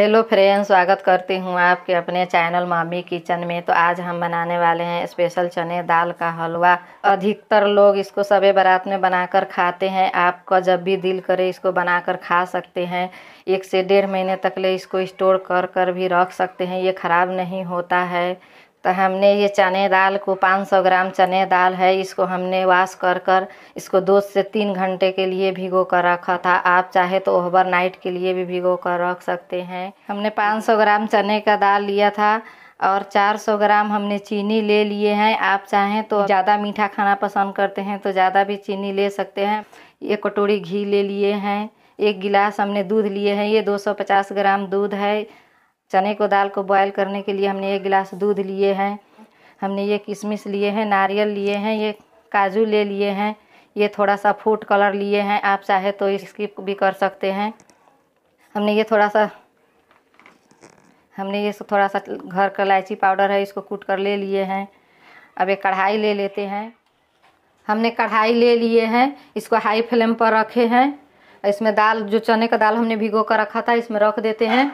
hello friends स्वागत करती हूँ आपके अपने चैनल मामी किचन में तो आज हम बनाने वाले हैं स्पेशल चने दाल का हलवा अधिकतर लोग इसको सभी बारात में बनाकर खाते हैं आपका जब भी दिल करे इसको बनाकर खा सकते हैं एक से डेढ़ महीने तक ले इसको स्टोर कर कर भी रख सकते हैं ये ख़राब नहीं होता है तो हमने ये चने दाल को पाँच सौ ग्राम चने दाल है इसको हमने वाश कर कर इसको दो से तीन घंटे के लिए भिगो कर रखा था आप चाहे तो ओवर नाइट के लिए भी भिगो कर रख सकते हैं हमने पाँच सौ ग्राम चने का दाल लिया था और 400 ग्राम हमने चीनी ले लिए हैं आप चाहें तो ज़्यादा मीठा खाना पसंद करते हैं तो ज़्यादा भी चीनी ले सकते हैं एक कटोरी घी ले लिए हैं एक गिलास हमने दूध लिए हैं ये 250 ग्राम दूध है चने को दाल को बॉयल करने के लिए हमने एक गिलास दूध लिए हैं हमने ये किशमिश लिए हैं नारियल लिए हैं ये काजू ले लिए हैं ये थोड़ा सा फूड कलर लिए हैं आप चाहे तो इसकी भी कर सकते हैं हमने ये थोड़ा सा हमने ये थोड़ा सा घर का इलायची पाउडर है इसको कूट कर ले लिए हैं अब एक कढ़ाई ले लेते हैं हमने कढ़ाई ले लिए हैं इसको हाई फ्लेम पर रखे हैं इसमें दाल जो चने का दाल हमने भिगो कर रखा था इसमें रख देते हैं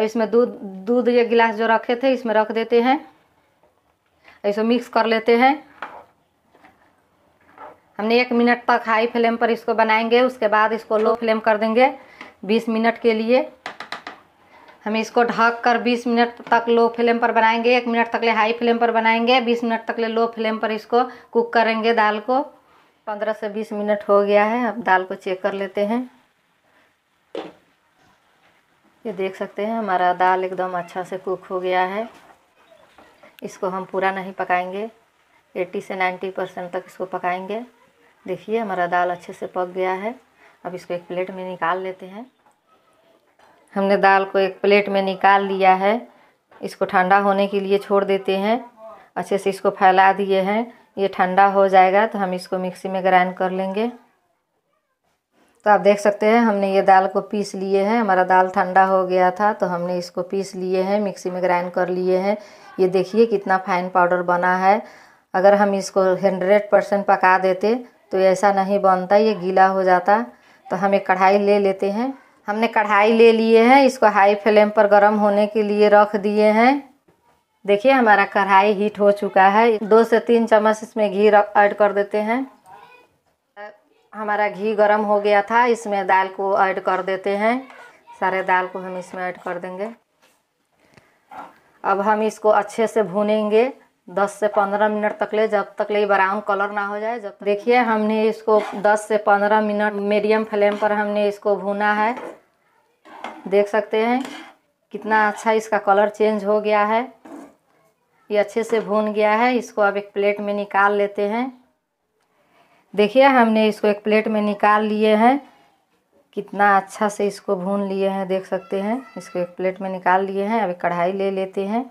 अब इसमें दूध दूध ये गिलास जो रखे थे इसमें रख देते हैं इसको मिक्स कर लेते हैं हमने एक मिनट तक हाई फ्लेम पर इसको बनाएंगे उसके बाद इसको लो फ्लेम कर देंगे बीस मिनट के लिए हम इसको ढक कर बीस मिनट तक लो फ्लेम पर बनाएंगे एक मिनट तक ले हाई फ्लेम पर बनाएंगे बीस मिनट तक ले लो फ्लेम पर इसको कुक करेंगे दाल को पंद्रह से बीस मिनट हो गया है अब दाल को चेक कर लेते हैं ये देख सकते हैं हमारा दाल एकदम अच्छा से कुक हो गया है इसको हम पूरा नहीं पकाएंगे 80 से 90 परसेंट तक इसको पकाएंगे देखिए हमारा दाल अच्छे से पक गया है अब इसको एक प्लेट में निकाल लेते हैं हमने दाल को एक प्लेट में निकाल लिया है इसको ठंडा होने के लिए छोड़ देते हैं अच्छे से इसको फैला दिए हैं ये ठंडा हो जाएगा तो हम इसको मिक्सी में ग्राइंड कर लेंगे तो आप देख सकते हैं हमने ये दाल को पीस लिए हैं हमारा दाल ठंडा हो गया था तो हमने इसको पीस लिए हैं मिक्सी में ग्राइंड कर लिए हैं ये देखिए कितना फाइन पाउडर बना है अगर हम इसको हंड्रेड परसेंट पका देते तो ऐसा नहीं बनता ये गीला हो जाता तो हम एक कढ़ाई ले लेते हैं हमने कढ़ाई ले लिए हैं इसको हाई फ्लेम पर गर्म होने के लिए रख दिए हैं देखिए हमारा कढ़ाई हीट हो चुका है दो से तीन चम्मच इसमें घी ऐड कर देते हैं हमारा घी गर्म हो गया था इसमें दाल को ऐड कर देते हैं सारे दाल को हम इसमें ऐड कर देंगे अब हम इसको अच्छे से भूनेंगे 10 से 15 मिनट तक ले जब तक ले ब्राउन कलर ना हो जाए जब देखिए हमने इसको 10 से 15 मिनट मीडियम फ्लेम पर हमने इसको भुना है देख सकते हैं कितना अच्छा इसका कलर चेंज हो गया है ये अच्छे से भून गया है इसको अब एक प्लेट में निकाल लेते हैं देखिए हमने इसको एक प्लेट में निकाल लिए हैं कितना अच्छा से इसको भून लिए हैं देख सकते हैं इसको एक प्लेट में निकाल लिए हैं अभी कढ़ाई ले लेते हैं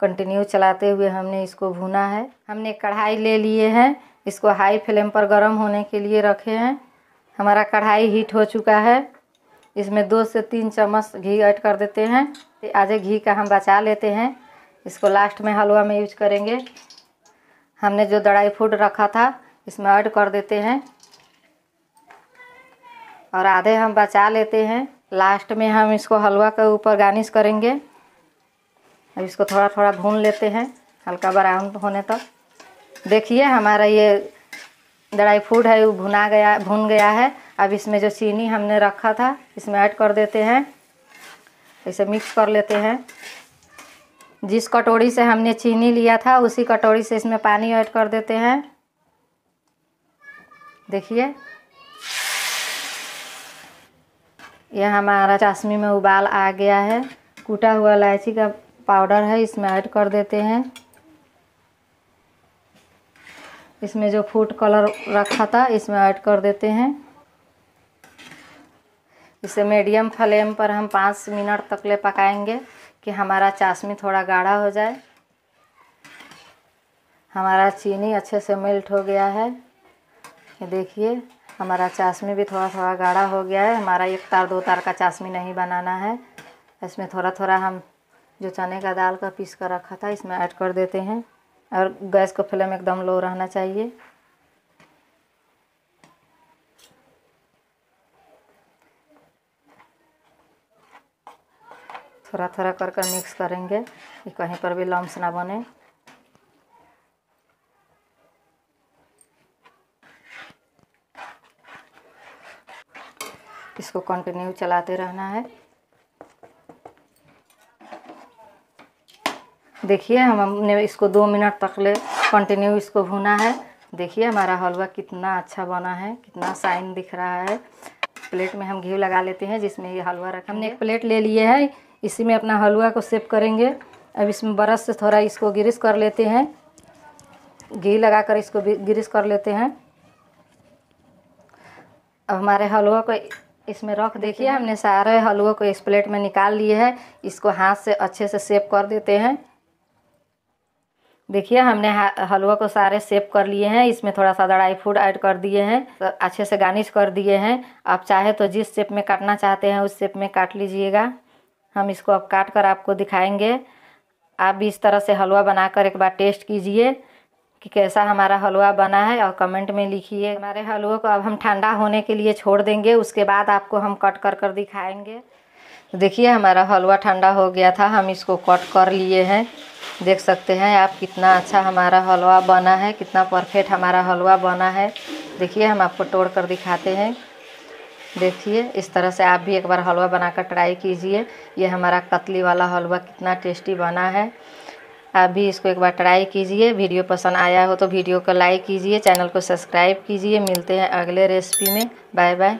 कंटिन्यू चलाते हुए हमने इसको भुना है हमने कढ़ाई ले लिए हैं इसको हाई फ्लेम पर गर्म होने के लिए रखे हैं हमारा कढ़ाई हीट हो चुका है इसमें दो से तीन चम्मच घी ऐड कर देते हैं आज घी का हम बचा लेते हैं इसको लास्ट में हलवा में यूज करेंगे हमने जो दड़ाई फूड रखा था इसमें ऐड कर देते हैं और आधे हम बचा लेते हैं लास्ट में हम इसको हलवा के ऊपर गार्निश करेंगे अब इसको थोड़ा थोड़ा भून लेते हैं हल्का ब्राउन होने तक देखिए हमारा ये ड्राई फ्रूट है वो भुना गया भून गया है अब इसमें जो चीनी हमने रखा था इसमें ऐड कर देते हैं इसे मिक्स कर लेते हैं जिस कटोरी से हमने चीनी लिया था उसी कटोरी से इसमें पानी ऐड कर देते हैं देखिए यह हमारा चाशनी में उबाल आ गया है कूटा हुआ इलायची का पाउडर है इसमें ऐड कर देते हैं इसमें जो फूड कलर रखा था इसमें ऐड कर देते हैं इसे मीडियम फ्लेम पर हम पाँच मिनट तक ले पकाएंगे कि हमारा चाशनी थोड़ा गाढ़ा हो जाए हमारा चीनी अच्छे से मेल्ट हो गया है ये देखिए हमारा चाशनी भी थोड़ा थोड़ा गाढ़ा हो गया है हमारा एक तार दो तार का चाशनी नहीं बनाना है इसमें थोड़ा थोड़ा हम जो चने का दाल का पीस कर रखा था इसमें ऐड कर देते हैं और गैस को फ्लेम एकदम लो रहना चाहिए थोड़ा थोड़ा कर कर मिक्स करेंगे कि कहीं पर भी लम्स ना बने इसको कंटिन्यू चलाते रहना है देखिए हमने इसको दो मिनट तक ले कंटिन्यू इसको भुना है देखिए हमारा हलवा कितना अच्छा बना है कितना साइन दिख रहा है प्लेट में हम घी लगा लेते हैं जिसमें ये हलवा रखा हमने एक प्लेट ले लिए है इसी में अपना हलवा को सेव करेंगे अब इसमें बरस से थोड़ा इसको गिरिश कर लेते हैं घी लगा कर इसको ग्रिस कर लेते हैं अब हमारे हलवा को इसमें रख देखिए हमने सारे हलवे को इस प्लेट में निकाल लिए हैं इसको हाथ से अच्छे से सेप कर देते हैं देखिए हमने हलवा को सारे सेप कर लिए हैं इसमें थोड़ा सा ड्राई फ्रूट ऐड कर दिए हैं तो अच्छे से गार्निश कर दिए हैं आप चाहे तो जिस शेप में काटना चाहते हैं उस शेप में काट लीजिएगा हम इसको अब काट कर आपको दिखाएंगे आप भी इस तरह से हलवा बनाकर एक बार टेस्ट कीजिए कि कैसा हमारा हलवा बना है और कमेंट में लिखिए हमारे हलवे को अब हम ठंडा होने के लिए छोड़ देंगे उसके बाद आपको हम कट कर कर दिखाएंगे तो देखिए हमारा हलवा ठंडा हो गया था हम इसको कट कर लिए हैं देख सकते हैं आप कितना अच्छा हमारा हलवा बना है कितना परफेक्ट हमारा हलवा बना है देखिए हम आपको तोड़ कर दिखाते हैं देखिए इस तरह से आप भी एक बार हलवा बनाकर ट्राई कीजिए ये हमारा कतली वाला हलवा कितना टेस्टी बना है आप भी इसको एक बार ट्राई कीजिए वीडियो पसंद आया हो तो वीडियो को लाइक कीजिए चैनल को सब्सक्राइब कीजिए मिलते हैं अगले रेसिपी में बाय बाय